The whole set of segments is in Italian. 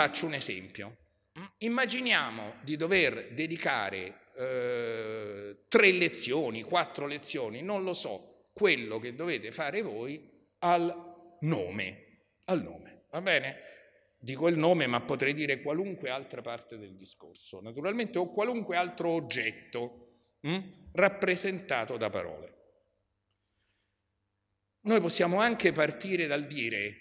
faccio un esempio. Mm, immaginiamo di dover dedicare eh, tre lezioni, quattro lezioni, non lo so, quello che dovete fare voi al nome, al nome, va bene? Dico il nome, ma potrei dire qualunque altra parte del discorso, naturalmente, o qualunque altro oggetto mh, mm, rappresentato da parole. Noi possiamo anche partire dal dire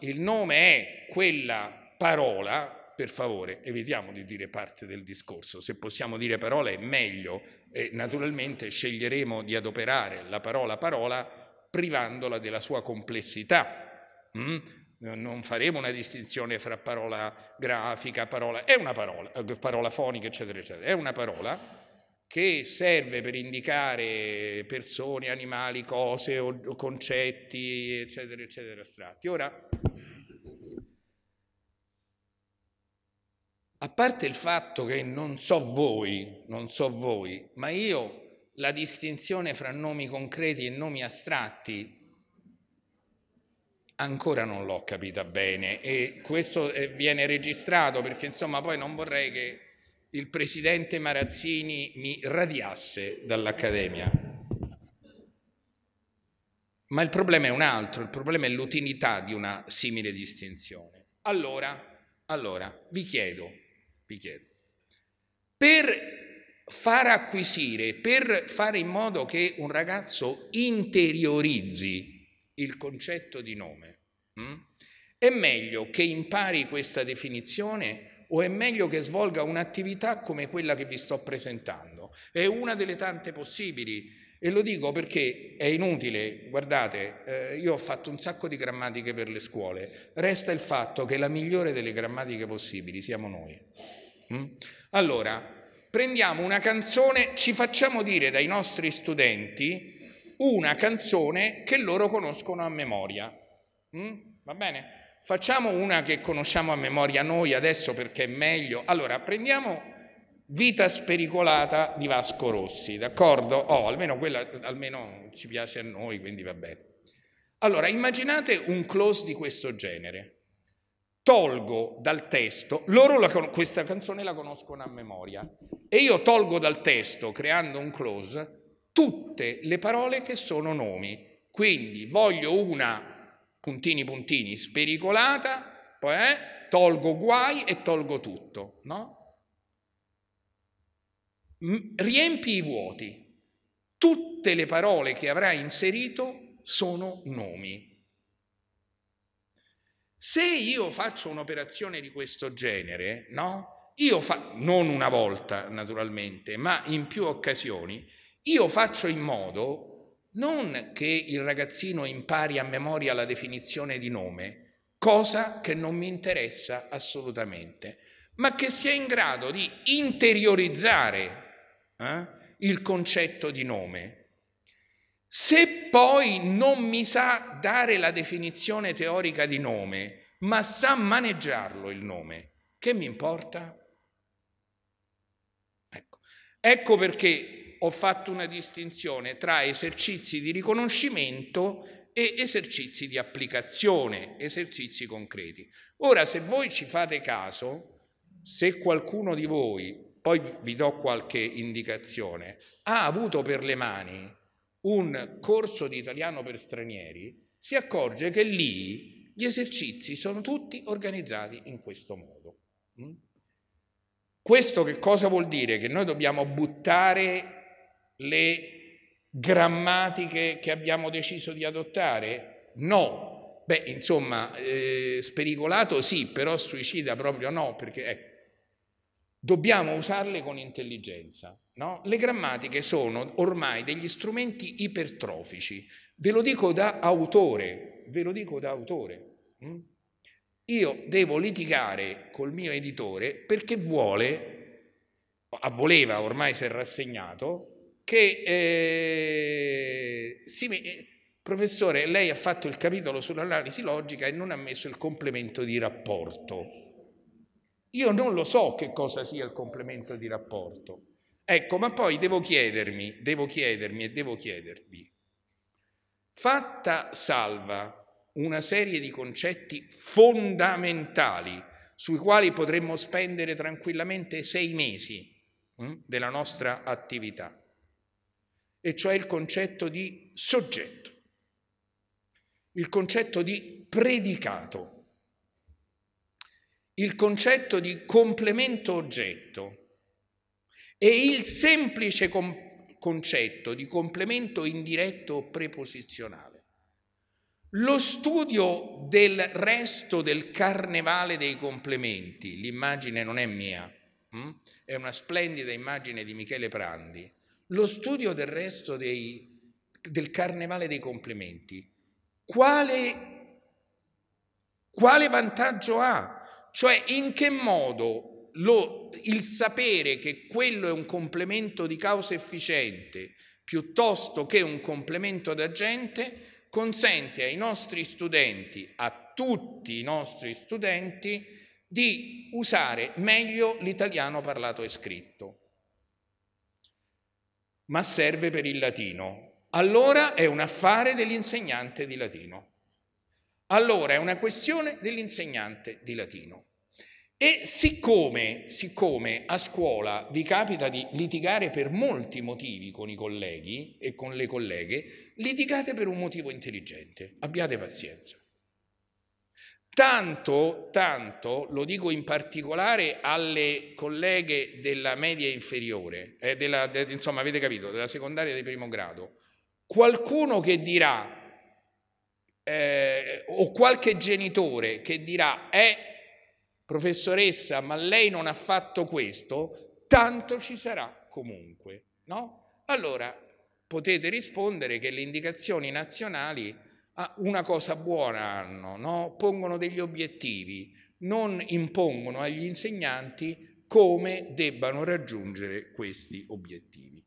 il nome è quella parola, per favore, evitiamo di dire parte del discorso, se possiamo dire parola è meglio e naturalmente sceglieremo di adoperare la parola parola privandola della sua complessità. Mm? Non faremo una distinzione fra parola grafica, parola, è una parola, eh, parola fonica, eccetera, eccetera, è una parola che serve per indicare persone, animali, cose, concetti, eccetera, eccetera, astratti. Ora, A parte il fatto che non so voi, non so voi, ma io la distinzione fra nomi concreti e nomi astratti ancora non l'ho capita bene e questo eh, viene registrato perché insomma poi non vorrei che il presidente Marazzini mi radiasse dall'Accademia. Ma il problema è un altro, il problema è l'utilità di una simile distinzione. Allora, allora vi chiedo, vi chiedo. Per far acquisire, per fare in modo che un ragazzo interiorizzi il concetto di nome, mm, è meglio che impari questa definizione o è meglio che svolga un'attività come quella che vi sto presentando? È una delle tante possibili. E lo dico perché è inutile, guardate, eh, io ho fatto un sacco di grammatiche per le scuole, resta il fatto che la migliore delle grammatiche possibili siamo noi. Mm? Allora, prendiamo una canzone, ci facciamo dire dai nostri studenti una canzone che loro conoscono a memoria. Mm? Va bene? Facciamo una che conosciamo a memoria noi adesso perché è meglio. Allora, prendiamo Vita spericolata di Vasco Rossi, d'accordo? Oh, almeno quella almeno ci piace a noi, quindi va bene. Allora, immaginate un close di questo genere tolgo dal testo, loro la, questa canzone la conoscono a memoria, e io tolgo dal testo, creando un close, tutte le parole che sono nomi. Quindi voglio una puntini puntini spericolata, poi eh, tolgo guai e tolgo tutto, no? Riempi i vuoti. Tutte le parole che avrai inserito sono nomi. Se io faccio un'operazione di questo genere, no? Io fa- non una volta naturalmente, ma in più occasioni, io faccio in modo non che il ragazzino impari a memoria la definizione di nome, cosa che non mi interessa assolutamente, ma che sia in grado di interiorizzare eh, il concetto di nome se poi non mi sa dare la definizione teorica di nome, ma sa maneggiarlo il nome, che mi importa? Ecco, ecco perché ho fatto una distinzione tra esercizi di riconoscimento e esercizi di applicazione, esercizi concreti. Ora, se voi ci fate caso, se qualcuno di voi, poi vi do qualche indicazione, ha avuto per le mani un corso di italiano per stranieri, si accorge che lì gli esercizi sono tutti organizzati in questo modo. Mm? Questo che cosa vuol dire? Che noi dobbiamo buttare le grammatiche che abbiamo deciso di adottare? No. Beh, insomma, eh, spericolato sì, però suicida proprio no, perché ecco, dobbiamo usarle con intelligenza. No? Le grammatiche sono ormai degli strumenti ipertrofici. Ve lo dico da autore, ve lo dico da autore. Mm? Io devo litigare col mio editore perché vuole, voleva ormai si è rassegnato, che eh, si, eh, professore lei ha fatto il capitolo sull'analisi logica e non ha messo il complemento di rapporto. Io non lo so che cosa sia il complemento di rapporto. Ecco, ma poi devo chiedermi, devo chiedermi e devo chiedervi, fatta salva una serie di concetti fondamentali sui quali potremmo spendere tranquillamente sei mesi hm, della nostra attività, e cioè il concetto di soggetto, il concetto di predicato il concetto di complemento oggetto e il semplice com- concetto di complemento indiretto preposizionale. Lo studio del resto del carnevale dei complementi, l'immagine non è mia, hm? è una splendida immagine di Michele Prandi, lo studio del resto dei, del carnevale dei complementi, quale, quale vantaggio ha cioè in che modo lo, il sapere che quello è un complemento di causa efficiente piuttosto che un complemento d'agente consente ai nostri studenti, a tutti i nostri studenti, di usare meglio l'italiano parlato e scritto. Ma serve per il latino. Allora è un affare dell'insegnante di latino. Allora è una questione dell'insegnante di latino. E siccome, siccome, a scuola vi capita di litigare per molti motivi con i colleghi e con le colleghe, litigate per un motivo intelligente, abbiate pazienza. Tanto, tanto, lo dico in particolare alle colleghe della media inferiore, eh, della, de, insomma avete capito, della secondaria di primo grado, qualcuno che dirà eh, o qualche genitore che dirà, eh, professoressa, ma lei non ha fatto questo, tanto ci sarà comunque, no? Allora potete rispondere che le indicazioni nazionali ah, una cosa buona hanno, no? pongono degli obiettivi, non impongono agli insegnanti come debbano raggiungere questi obiettivi.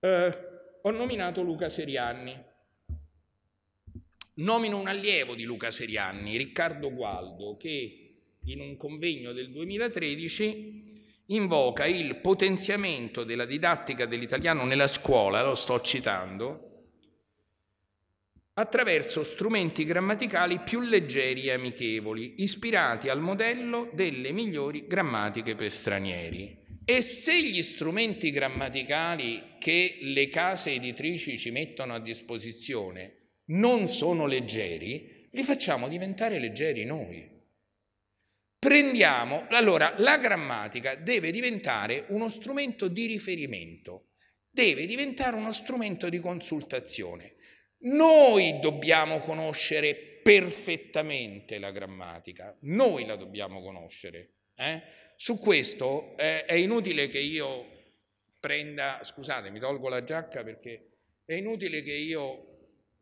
Eh, ho nominato Luca Serianni. Nomino un allievo di Luca Serianni, Riccardo Gualdo, che in un convegno del 2013 invoca il potenziamento della didattica dell'italiano nella scuola, lo sto citando, attraverso strumenti grammaticali più leggeri e amichevoli, ispirati al modello delle migliori grammatiche per stranieri. E se gli strumenti grammaticali che le case editrici ci mettono a disposizione non sono leggeri, li facciamo diventare leggeri noi. Prendiamo, allora la grammatica deve diventare uno strumento di riferimento, deve diventare uno strumento di consultazione. Noi dobbiamo conoscere perfettamente la grammatica, noi la dobbiamo conoscere. Eh? Su questo eh, è inutile che io prenda, scusate, mi tolgo la giacca perché è inutile che io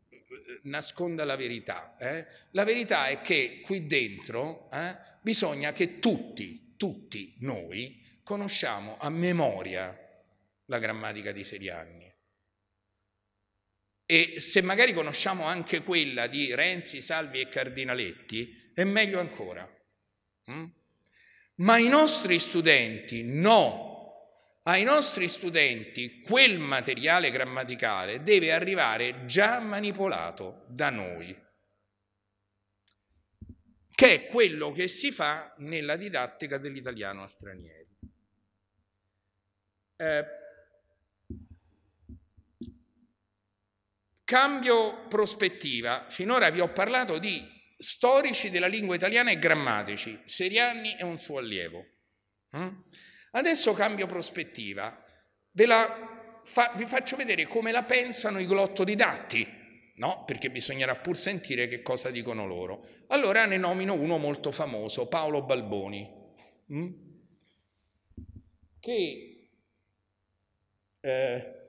eh, nasconda la verità. Eh? La verità è che qui dentro eh, bisogna che tutti, tutti noi conosciamo a memoria la grammatica di Serianni. E se magari conosciamo anche quella di Renzi, Salvi e Cardinaletti, è meglio ancora. Mm? Ma i nostri studenti no. Ai nostri studenti quel materiale grammaticale deve arrivare già manipolato da noi, che è quello che si fa nella didattica dell'italiano a stranieri. Eh, cambio prospettiva. Finora vi ho parlato di storici della lingua italiana e grammatici. Serianni è un suo allievo. Mm? Adesso cambio prospettiva. La, fa, vi faccio vedere come la pensano i glottodidatti, no? Perché bisognerà pur sentire che cosa dicono loro. Allora ne nomino uno molto famoso, Paolo Balboni, mm? che eh,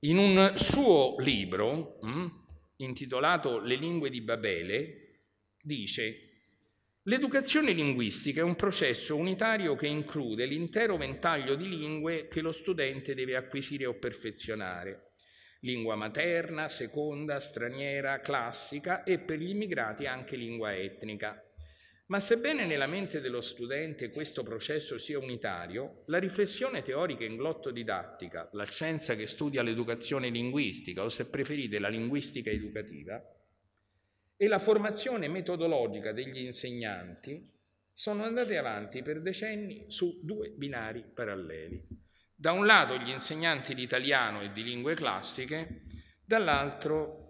in un suo libro, mh, mm, intitolato Le lingue di Babele, dice L'educazione linguistica è un processo unitario che include l'intero ventaglio di lingue che lo studente deve acquisire o perfezionare. Lingua materna, seconda, straniera, classica e per gli immigrati anche lingua etnica. Ma sebbene nella mente dello studente questo processo sia unitario, la riflessione teorica in glotto-didattica, la scienza che studia l'educazione linguistica o se preferite la linguistica educativa, e la formazione metodologica degli insegnanti sono andate avanti per decenni su due binari paralleli. Da un lato gli insegnanti di italiano e di lingue classiche, dall'altro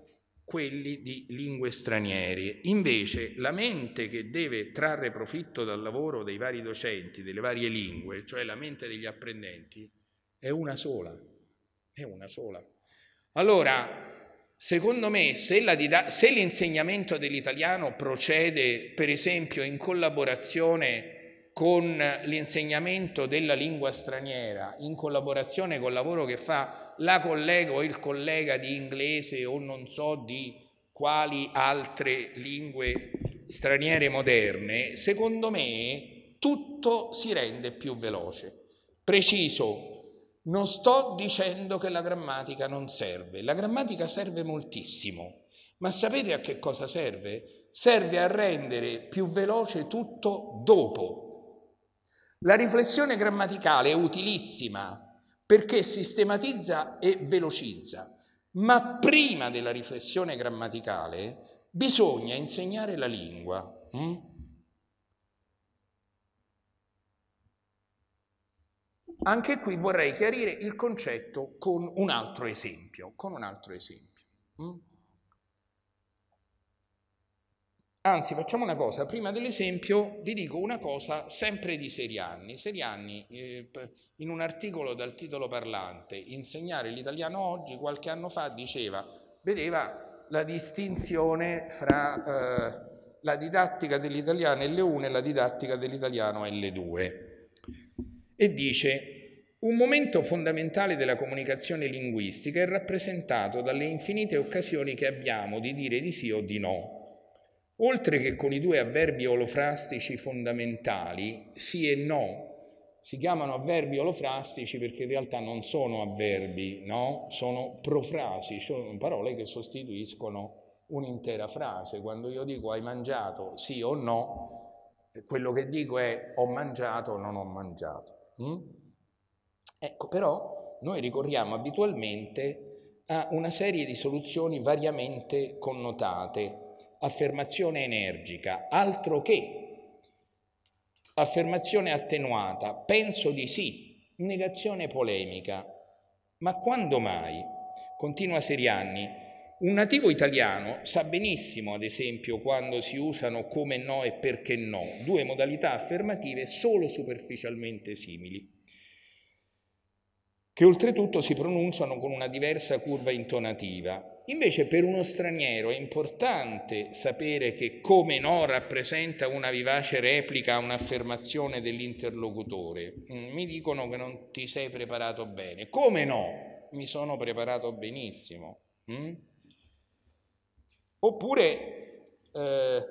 quelli di lingue straniere. Invece la mente che deve trarre profitto dal lavoro dei vari docenti, delle varie lingue, cioè la mente degli apprendenti, è una sola. È una sola. Allora, Secondo me, se, dida- se, l'insegnamento dell'italiano procede, per esempio, in collaborazione con l'insegnamento della lingua straniera in collaborazione col lavoro che fa la collega o il collega di inglese o non so di quali altre lingue straniere moderne, secondo me tutto si rende più veloce. Preciso, non sto dicendo che la grammatica non serve, la grammatica serve moltissimo, ma sapete a che cosa serve? Serve a rendere più veloce tutto dopo la riflessione grammaticale è utilissima perché sistematizza e velocizza, ma prima della riflessione grammaticale bisogna insegnare la lingua. Mm? Anche qui vorrei chiarire il concetto con un altro esempio. Con un altro esempio. Mm? Anzi, facciamo una cosa, prima dell'esempio vi dico una cosa sempre di Serianni. Serianni, eh, in un articolo dal titolo parlante, Insegnare l'italiano oggi, qualche anno fa diceva, vedeva la distinzione fra eh, la didattica dell'italiano L1 e la didattica dell'italiano L2. E dice, un momento fondamentale della comunicazione linguistica è rappresentato dalle infinite occasioni che abbiamo di dire di sì o di no Oltre che con i due avverbi olofrastici fondamentali, sì e no, si chiamano avverbi olofrastici perché in realtà non sono avverbi, no? sono profrasi, sono parole che sostituiscono un'intera frase. Quando io dico hai mangiato sì o no, quello che dico è ho mangiato o non ho mangiato. Mm? Ecco, però noi ricorriamo abitualmente a una serie di soluzioni variamente connotate affermazione energica, altro che, affermazione attenuata, penso di sì, negazione polemica. Ma quando mai? Continua Serianni. Un nativo italiano sa benissimo, ad esempio, quando si usano come no e perché no, due modalità affermative solo superficialmente simili, che oltretutto si pronunciano con una diversa curva intonativa, Invece per uno straniero è importante sapere che come no rappresenta una vivace replica a un'affermazione dell'interlocutore. Mm, mi dicono che non ti sei preparato bene. Come no? Mi sono preparato benissimo. Mm? Oppure eh,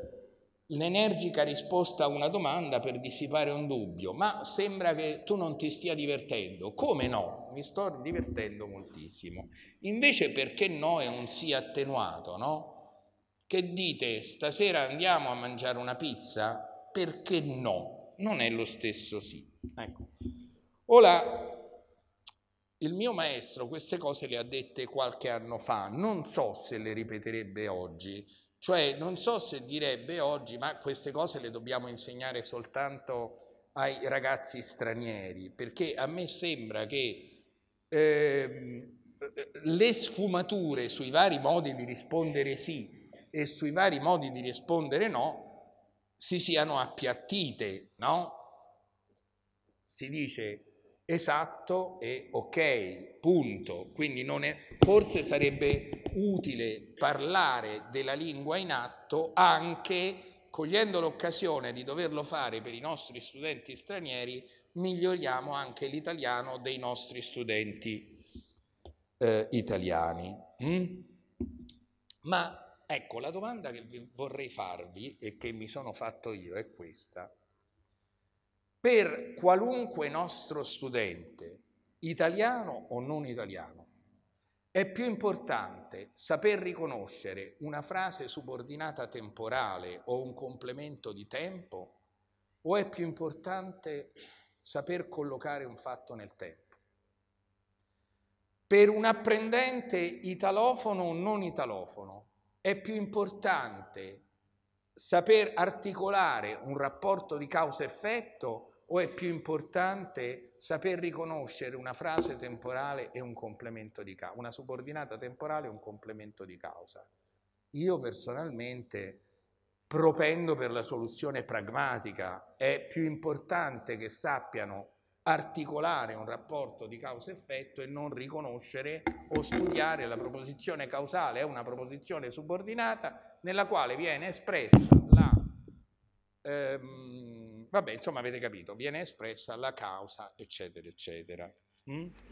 l'energica risposta a una domanda per dissipare un dubbio, ma sembra che tu non ti stia divertendo. Come no? Mi sto divertendo moltissimo. Invece perché no è un sì attenuato, no? Che dite stasera andiamo a mangiare una pizza? Perché no? Non è lo stesso sì. Ecco. Ora, il mio maestro queste cose le ha dette qualche anno fa, non so se le ripeterebbe oggi, cioè non so se direbbe oggi, ma queste cose le dobbiamo insegnare soltanto ai ragazzi stranieri, perché a me sembra che eh, le sfumature sui vari modi di rispondere sì e sui vari modi di rispondere no si siano appiattite, no? Si dice esatto e ok, punto. Quindi è, forse sarebbe utile parlare della lingua in atto anche cogliendo l'occasione di doverlo fare per i nostri studenti stranieri, miglioriamo anche l'italiano dei nostri studenti eh, italiani. Mm? Ma ecco, la domanda che vorrei farvi e che mi sono fatto io è questa per qualunque nostro studente, italiano o non italiano. È più importante saper riconoscere una frase subordinata temporale o un complemento di tempo o è più importante saper collocare un fatto nel tempo? Per un apprendente italofono o non italofono è più importante saper articolare un rapporto di causa-effetto o è più importante saper riconoscere una frase temporale e un complemento di causa, una subordinata temporale e un complemento di causa? Io personalmente propendo per la soluzione pragmatica, è più importante che sappiano articolare un rapporto di causa-effetto e non riconoscere o studiare la proposizione causale, è una proposizione subordinata nella quale viene espressa la... Ehm, vabbè, insomma avete capito, viene espressa la causa, eccetera, eccetera. Mm?